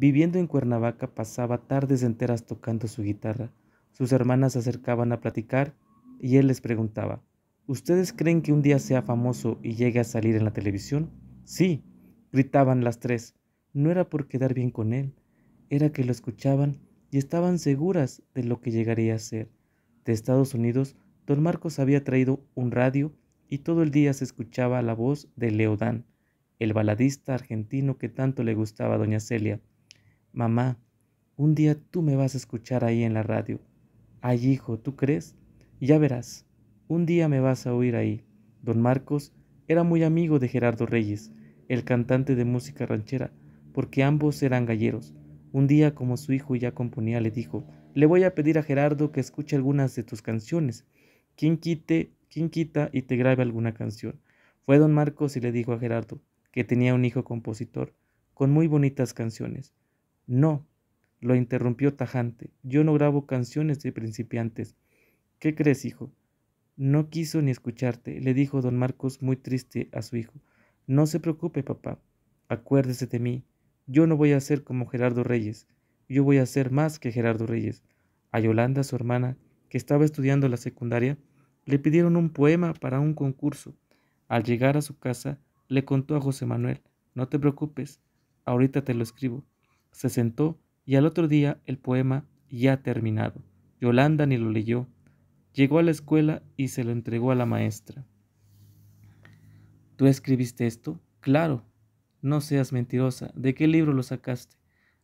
Viviendo en Cuernavaca pasaba tardes enteras tocando su guitarra. Sus hermanas se acercaban a platicar y él les preguntaba, ¿Ustedes creen que un día sea famoso y llegue a salir en la televisión? Sí, gritaban las tres. No era por quedar bien con él, era que lo escuchaban y estaban seguras de lo que llegaría a ser. De Estados Unidos, don Marcos había traído un radio y todo el día se escuchaba la voz de Leodán, el baladista argentino que tanto le gustaba a doña Celia Mamá, un día tú me vas a escuchar ahí en la radio. Ay, hijo, ¿tú crees? Ya verás, un día me vas a oír ahí. Don Marcos era muy amigo de Gerardo Reyes, el cantante de música ranchera, porque ambos eran galleros. Un día, como su hijo ya componía, le dijo, le voy a pedir a Gerardo que escuche algunas de tus canciones. ¿Quién quite, quien quita y te grabe alguna canción? Fue don Marcos y le dijo a Gerardo, que tenía un hijo compositor, con muy bonitas canciones. No, lo interrumpió tajante. Yo no grabo canciones de principiantes. ¿Qué crees, hijo? No quiso ni escucharte, le dijo don Marcos muy triste a su hijo. No se preocupe, papá. Acuérdese de mí. Yo no voy a ser como Gerardo Reyes. Yo voy a ser más que Gerardo Reyes. A Yolanda, su hermana, que estaba estudiando la secundaria, le pidieron un poema para un concurso. Al llegar a su casa, le contó a José Manuel, no te preocupes, ahorita te lo escribo se sentó y al otro día el poema ya terminado. Yolanda ni lo leyó. Llegó a la escuela y se lo entregó a la maestra. ¿Tú escribiste esto? Claro. No seas mentirosa. ¿De qué libro lo sacaste?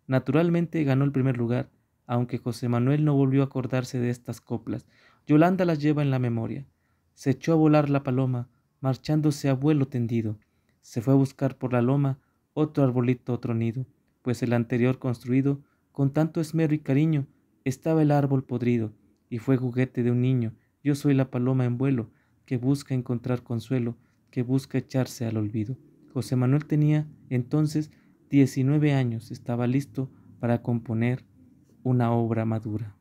Naturalmente ganó el primer lugar, aunque José Manuel no volvió a acordarse de estas coplas. Yolanda las lleva en la memoria. Se echó a volar la paloma, marchándose a vuelo tendido. Se fue a buscar por la loma otro arbolito, otro nido pues el anterior construido con tanto esmero y cariño estaba el árbol podrido, y fue juguete de un niño, yo soy la paloma en vuelo, que busca encontrar consuelo, que busca echarse al olvido. José Manuel tenía entonces 19 años, estaba listo para componer una obra madura.